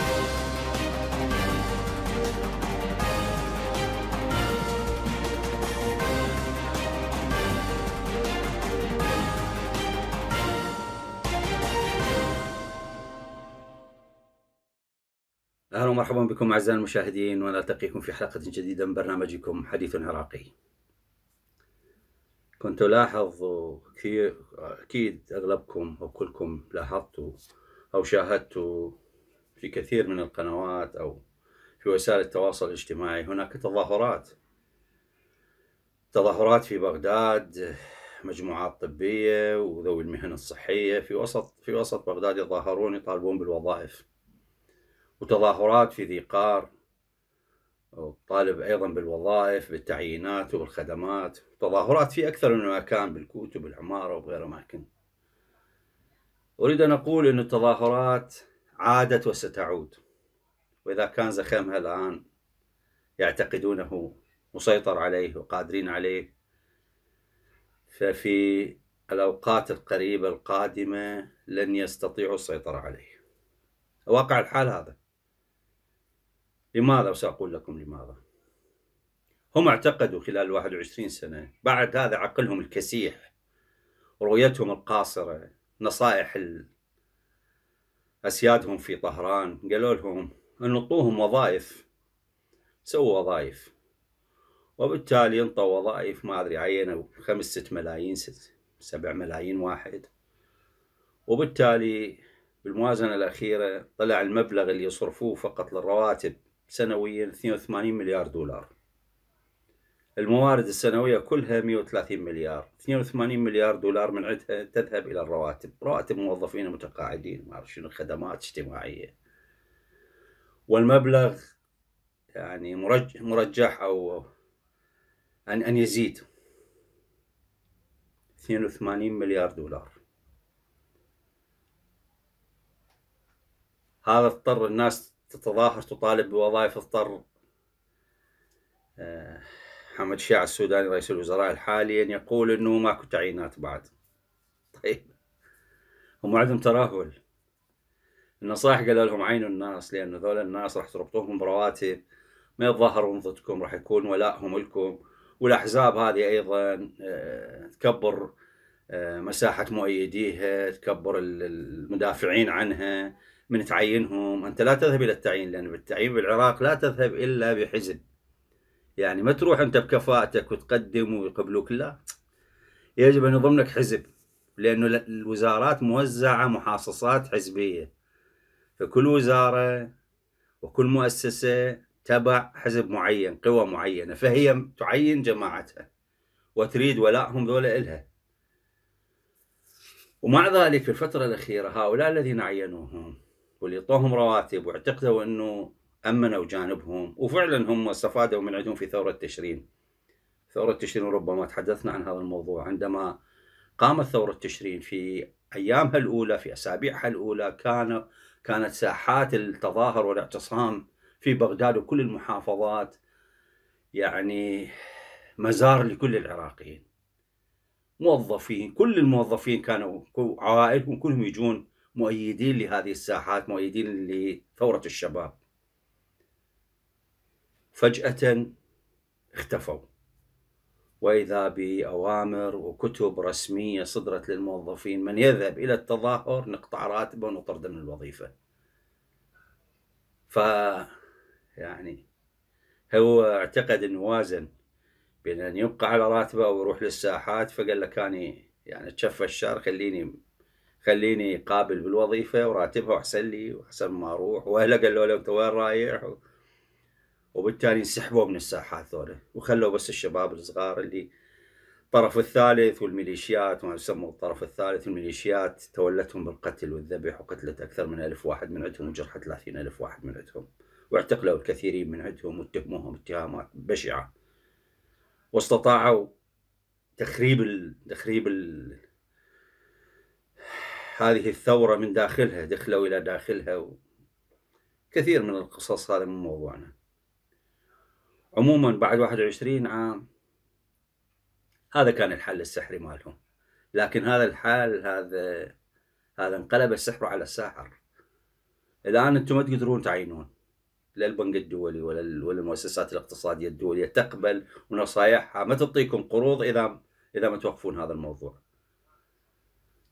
اهلا ومرحبا بكم اعزائي المشاهدين ونلتقيكم في حلقه جديده من برنامجكم حديث عراقي. كنت الاحظ اكيد اغلبكم او كلكم لاحظتوا او شاهدتوا في كثير من القنوات أو في وسائل التواصل الاجتماعي هناك تظاهرات تظاهرات في بغداد مجموعات طبية وذوي المهن الصحية في وسط في وسط بغداد يتظاهرون يطالبون بالوظائف وتظاهرات في ذي قار وطالب أيضا بالوظائف بالتعيينات وبالخدمات تظاهرات في أكثر من مكان بالكوت وبالعمارة وبغير أماكن أريد أن أقول أن التظاهرات عادت وستعود وإذا كان زخمها الآن يعتقدونه مسيطر عليه وقادرين عليه ففي الأوقات القريبة القادمة لن يستطيعوا السيطرة عليه واقع الحال هذا لماذا وسأقول لكم لماذا هم اعتقدوا خلال 21 سنة بعد هذا عقلهم الكسيح رؤيتهم القاصرة نصائح أسيادهم في طهران قالوا لهم انطوهم وظائف سووا وظائف وبالتالي انطوا وظائف ما أدري عينوا خمس ست ملايين ست سبع ملايين واحد وبالتالي بالموازنة الأخيرة طلع المبلغ اللي يصرفوه فقط للرواتب سنويا 82 مليار دولار الموارد السنوية كلها 130 مليار 82 مليار دولار من عندها تذهب إلى الرواتب رواتب موظفين متقاعدين ما أعرف شنو خدمات اجتماعية والمبلغ يعني مرجح, أو أن أن يزيد 82 مليار دولار هذا اضطر الناس تتظاهر تطالب بوظائف اضطر آه حمد شيع السوداني رئيس الوزراء الحالي يقول انه ماكو تعيينات بعد طيب هم عندهم ترهل النصائح قال لهم عينوا الناس لان ذول الناس راح تربطوهم برواتب ما يتظاهرون ضدكم راح يكون ولائهم لكم والاحزاب هذه ايضا آه، تكبر آه، مساحه مؤيديها تكبر المدافعين عنها من تعينهم انت لا تذهب الى التعيين لان بالتعيين بالعراق لا تذهب الا بحزب يعني ما تروح انت بكفاءتك وتقدم ويقبلوك لا يجب ان يضمنك حزب لانه الوزارات موزعه محاصصات حزبيه فكل وزاره وكل مؤسسه تبع حزب معين قوى معينه فهي تعين جماعتها وتريد ولائهم ذولا الها ومع ذلك في الفتره الاخيره هؤلاء الذين عينوهم واللي اعطوهم رواتب واعتقدوا انه امنوا جانبهم وفعلا هم استفادوا من عندهم في ثوره تشرين ثوره تشرين ربما تحدثنا عن هذا الموضوع عندما قامت ثوره تشرين في ايامها الاولى في اسابيعها الاولى كان كانت ساحات التظاهر والاعتصام في بغداد وكل المحافظات يعني مزار لكل العراقيين موظفين كل الموظفين كانوا عوائلهم كلهم يجون مؤيدين لهذه الساحات مؤيدين لثورة الشباب فجأة اختفوا وإذا بأوامر وكتب رسمية صدرت للموظفين من يذهب إلى التظاهر نقطع راتبه ونطرده من الوظيفة ف يعني هو اعتقد انه وازن بين ان يبقى على راتبه او يروح للساحات فقال لك اني يعني تشفى الشهر خليني خليني قابل بالوظيفه وراتبها واحسن لي واحسن ما اروح واهله قالوا له انت وين رايح وبالتالي انسحبوا من الساحات ذولا وخلوا بس الشباب الصغار اللي الطرف الثالث والميليشيات ما يسمى الطرف الثالث والميليشيات تولتهم بالقتل والذبح وقتلت أكثر من ألف واحد من عندهم وجرحت ثلاثين ألف واحد من عندهم واعتقلوا الكثيرين من عندهم واتهموهم اتهامات بشعة واستطاعوا تخريب ال... تخريب ال... هذه الثورة من داخلها دخلوا إلى داخلها و... كثير من القصص هذا من موضوعنا عموما بعد 21 عام هذا كان الحل السحري مالهم لكن هذا الحال هذا هذا انقلب السحر على الساحر الان انتم ما تقدرون تعينون لا البنك الدولي ولا ولا المؤسسات الاقتصاديه الدوليه تقبل ونصايحها ما تعطيكم قروض اذا اذا ما توقفون هذا الموضوع.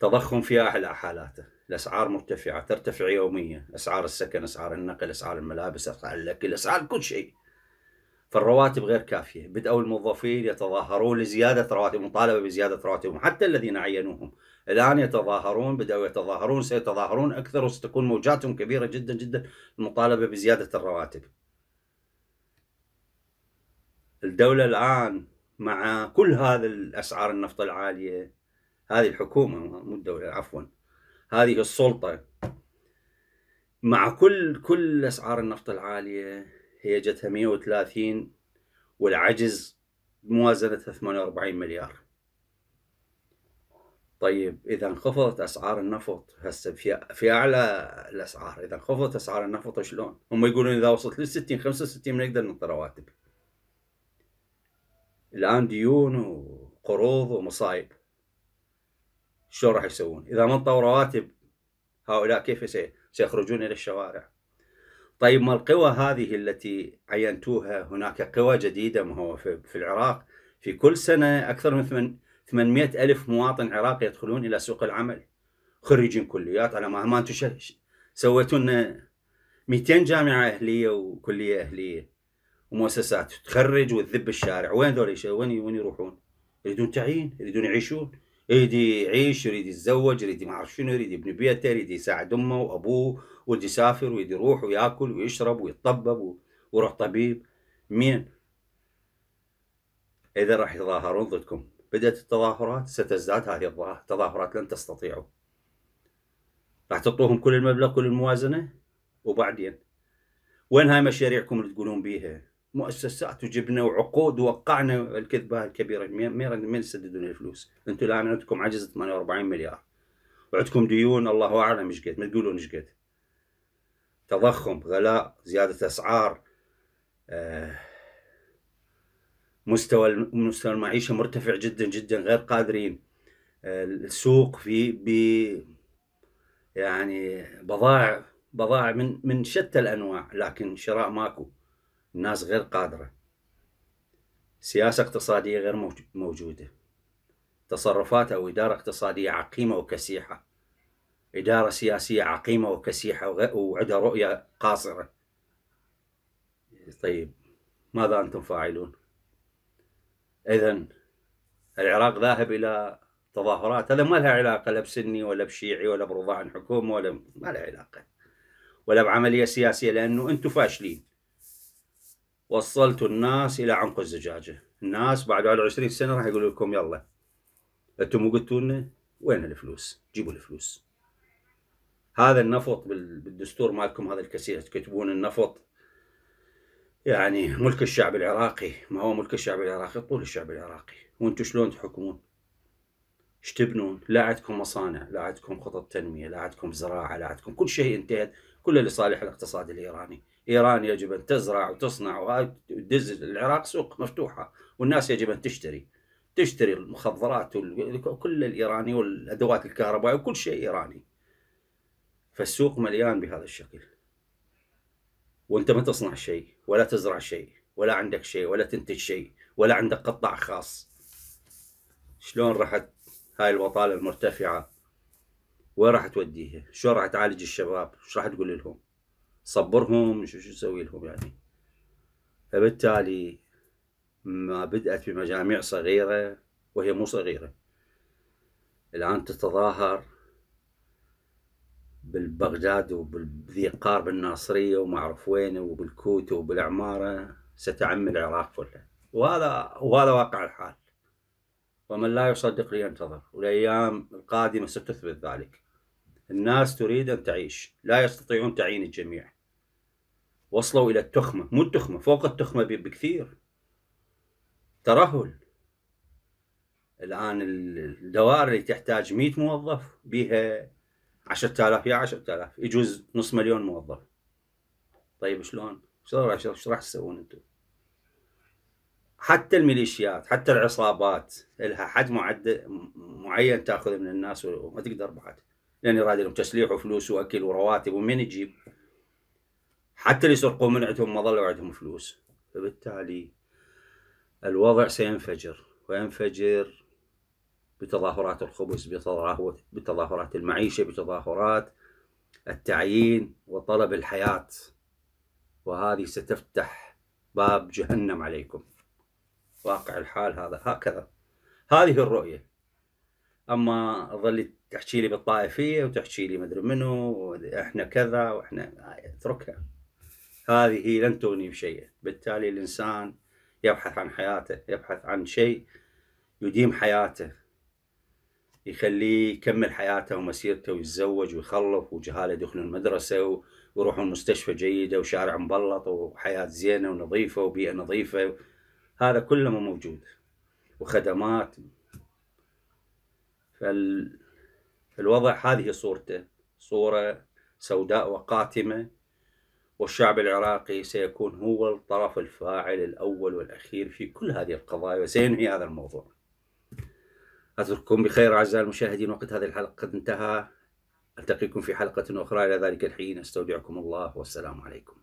تضخم في احلى حالاته، الاسعار مرتفعه ترتفع يوميا، اسعار السكن، اسعار النقل، اسعار الملابس، اسعار الاكل، اسعار كل شيء. فالرواتب غير كافية بدأوا الموظفين يتظاهرون لزيادة رواتب مطالبة بزيادة رواتبهم حتى الذين عينوهم الآن يتظاهرون بدأوا يتظاهرون سيتظاهرون أكثر وستكون موجاتهم كبيرة جدا جدا المطالبة بزيادة الرواتب الدولة الآن مع كل هذا الأسعار النفط العالية هذه الحكومة مو الدولة عفوا هذه السلطة مع كل كل أسعار النفط العالية هي جتها 130 والعجز موازنتها 48 مليار طيب اذا انخفضت اسعار النفط هسه في في اعلى الاسعار اذا انخفضت اسعار النفط شلون؟ هم يقولون اذا وصلت لل 60 65 نقدر نعطي رواتب. الان ديون وقروض ومصايب. شلون راح يسوون؟ اذا ما انطوا رواتب هؤلاء كيف سيخرجون الى الشوارع؟ طيب ما القوى هذه التي عينتوها هناك قوى جديدة ما هو في العراق في كل سنة أكثر من 800 ألف مواطن عراقي يدخلون إلى سوق العمل خريجين كليات على ما أنتم سويتوا لنا 200 جامعة أهلية وكلية أهلية ومؤسسات تخرج وتذب الشارع وين ذول وين وين يروحون؟ يريدون تعيين يريدون يعيشون يريد يعيش يريد يتزوج يريد ما اعرف شنو يريد يبني بيته يريد يساعد امه وابوه ويريد يسافر ويريد يروح وياكل ويشرب ويتطبب ويروح طبيب مين؟ اذا راح يتظاهرون ضدكم بدات التظاهرات ستزداد هذه التظاهرات لن تستطيعوا راح تعطوهم كل المبلغ كل الموازنه وبعدين وين هاي مشاريعكم اللي تقولون بيها؟ مؤسسات وجبنا وعقود ووقعنا الكذبه الكبيره مين مين تسددون الفلوس انتم الان عندكم عجز 48 مليار وعندكم ديون الله اعلم ايش قد ما تقولون ايش قد تضخم غلاء زياده اسعار آه مستوى مستوى المعيشه مرتفع جدا جدا غير قادرين آه السوق في ب يعني بضائع بضائع من من شتى الانواع لكن شراء ماكو الناس غير قادرة سياسة اقتصادية غير موجودة تصرفات أو إدارة اقتصادية عقيمة وكسيحة إدارة سياسية عقيمة وكسيحة وعندها رؤية قاصرة طيب ماذا أنتم فاعلون إذا العراق ذاهب إلى تظاهرات هذا ما لها علاقة لا بسني ولا بشيعي ولا برضا عن حكومة ولا ما لها علاقة ولا بعملية سياسية لأنه أنتم فاشلين وصلتوا الناس الى عنق الزجاجه الناس بعد 20 سنه راح يقولوا لكم يلا انتم مو قلتوا لنا وين الفلوس جيبوا الفلوس هذا النفط بالدستور مالكم هذا الكسير تكتبون النفط يعني ملك الشعب العراقي ما هو ملك الشعب العراقي طول الشعب العراقي وانتم شلون تحكمون ايش تبنون لا عندكم مصانع لا عندكم خطط تنميه لا عندكم زراعه لا عندكم كل شيء انتهت كله لصالح الاقتصاد الايراني ايران يجب ان تزرع وتصنع وهاي تدز العراق سوق مفتوحه والناس يجب ان تشتري تشتري المخدرات وكل الايراني والادوات الكهربائيه وكل شيء ايراني فالسوق مليان بهذا الشكل وانت ما تصنع شيء ولا تزرع شيء ولا عندك شيء ولا تنتج شيء ولا عندك قطاع خاص شلون راح هاي البطاله المرتفعه وين راح توديها؟ شلون راح تعالج الشباب؟ شو راح تقول لهم؟ صبرهم شو شو نسوي لهم يعني فبالتالي ما بدأت بمجاميع صغيرة وهي مو صغيرة الآن تتظاهر بالبغداد وبالذيقار بالناصرية وما أعرف وين وبالكوت وبالعمارة ستعم العراق كله وهذا وهذا واقع الحال ومن لا يصدق لينتظر والأيام القادمة ستثبت ذلك الناس تريد أن تعيش لا يستطيعون تعيين الجميع وصلوا إلى التخمة مو التخمة فوق التخمة بكثير ترهل الآن الدوائر اللي تحتاج 100 موظف بها 10000 يا 10000 يجوز نص مليون موظف طيب شلون؟ شلون راح تسوون انتم؟ حتى الميليشيات حتى العصابات لها حد معد معين تاخذ من الناس وما تقدر بعد لان يراد لهم تسليح وفلوس واكل ورواتب ومن يجيب؟ حتى اللي يسرقون من عندهم ما ظلوا عندهم فلوس فبالتالي الوضع سينفجر وينفجر بتظاهرات الخبز بتظاهرات المعيشة بتظاهرات التعيين وطلب الحياة وهذه ستفتح باب جهنم عليكم واقع الحال هذا هكذا هذه الرؤية أما ظل تحكي لي بالطائفية وتحكي لي مدري منو وإحنا كذا وإحنا آه، اتركها هذه لن تغني بشيء بالتالي الإنسان يبحث عن حياته يبحث عن شيء يديم حياته يخليه يكمل حياته ومسيرته ويتزوج ويخلف وجهاله يدخلون المدرسة ويروحون مستشفى جيدة وشارع مبلط وحياة زينة ونظيفة وبيئة نظيفة هذا كله ما موجود وخدمات فالوضع هذه صورته صورة سوداء وقاتمة والشعب العراقي سيكون هو الطرف الفاعل الأول والأخير في كل هذه القضايا وسينهي هذا الموضوع أترككم بخير أعزائي المشاهدين وقت هذه الحلقة قد انتهى ألتقيكم في حلقة أخرى إلى ذلك الحين استودعكم الله والسلام عليكم